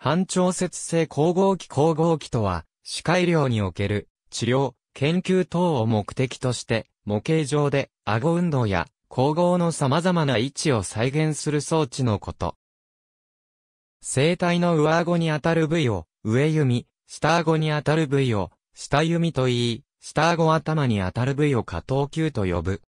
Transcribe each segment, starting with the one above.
半調節性光合器光合器とは、視界量における治療、研究等を目的として、模型上で顎運動や光合の様々な位置を再現する装置のこと。生体の上顎にあたる部位を上弓、下顎にあたる部位を下弓と言い、下顎頭にあたる部位を下頭球と呼ぶ。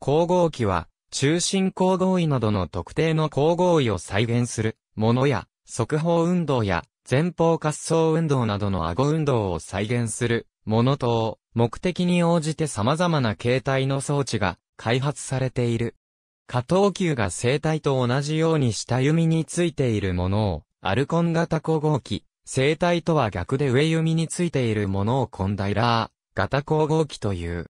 光合器は中心光合位などの特定の光合位を再現するものや速報運動や前方滑走運動などの顎運動を再現するものと、目的に応じて様々な形態の装置が開発されている。下等級が生体と同じように下弓についているものを、アルコン型光合器、生体とは逆で上弓についているものをコンダイラー、型光合器という。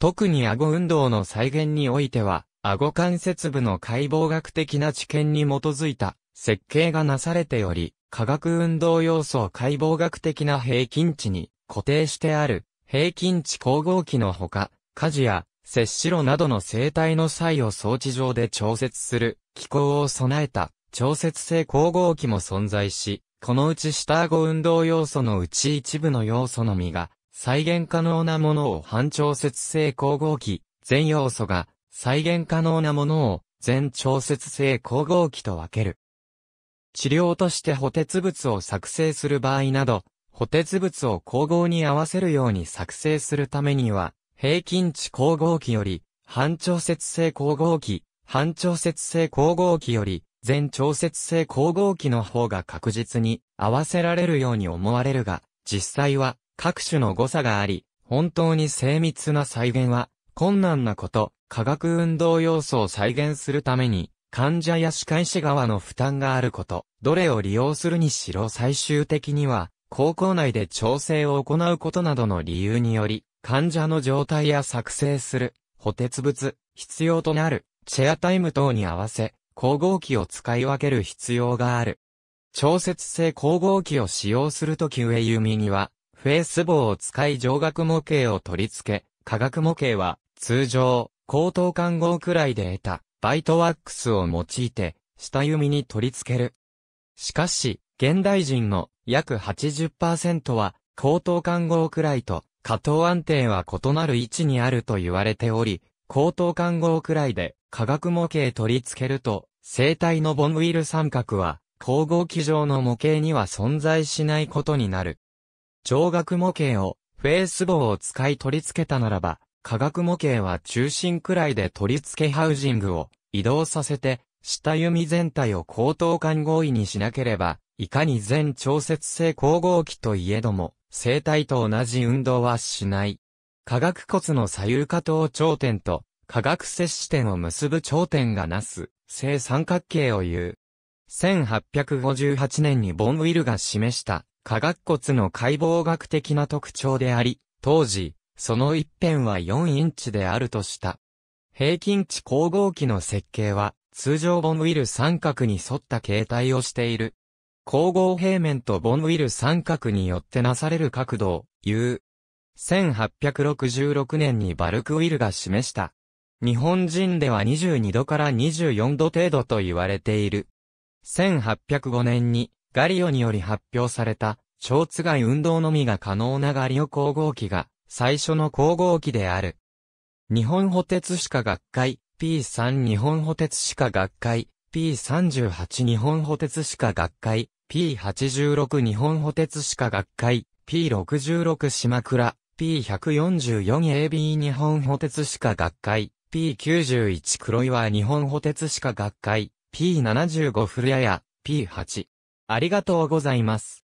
特に顎運動の再現においては、顎関節部の解剖学的な知見に基づいた設計がなされており、化学運動要素を解剖学的な平均値に固定してある平均値光合器のほか、火事や摂氏炉などの生体の際を装置上で調節する機構を備えた調節性光合器も存在し、このうち下顎運動要素のうち一部の要素のみが再現可能なものを反調節性光合器、全要素が再現可能なものを全調節性光合器と分ける。治療として補鉄物を作成する場合など、補鉄物を光合に合わせるように作成するためには、平均値光合器より、半調節性光合器、半調節性光合器より、全調節性光合器の方が確実に合わせられるように思われるが、実際は各種の誤差があり、本当に精密な再現は困難なこと、化学運動要素を再現するために患者や歯科医師側の負担があること、どれを利用するにしろ最終的には、高校内で調整を行うことなどの理由により、患者の状態や作成する、補鉄物、必要となる、チェアタイム等に合わせ、光合器を使い分ける必要がある。調節性光合器を使用するとき上弓には、フェース棒を使い上顎模型を取り付け、化学模型は、通常、高等看護くらいで得た、バイトワックスを用いて、下弓に取り付ける。しかし、現代人の約80%は、高等看護くらいと、下等安定は異なる位置にあると言われており、高等看護くらいで、化学模型取り付けると、生体のボンウィル三角は、光合機上の模型には存在しないことになる。上学模型を、フェース棒を使い取り付けたならば、化学模型は中心くらいで取り付けハウジングを移動させて、下弓全体を高等間合意にしなければ、いかに全調節性光合器といえども、生体と同じ運動はしない。化学骨の左右下等頂点と、化学接子点を結ぶ頂点がなす、正三角形を言う。1858年にボンウィルが示した、化学骨の解剖学的な特徴であり、当時、その一辺は4インチであるとした。平均値光合器の設計は、通常ボンウィル三角に沿った形態をしている。光合平面とボンウィル三角によってなされる角度を、U。1866年にバルクウィルが示した。日本人では22度から24度程度と言われている。1805年にガリオにより発表された、超津外運動のみが可能なガリオ光合器が最初の光合期である。日本補鉄歯科学会 P3 日本補鉄歯科学会 P38 日本補鉄歯科学会 P86 日本補鉄歯科学会 P66 島倉 P144AB 日本補鉄歯科学会 P91 黒岩日本補鉄歯科学会 P75 古谷屋 P8 ありがとうございます。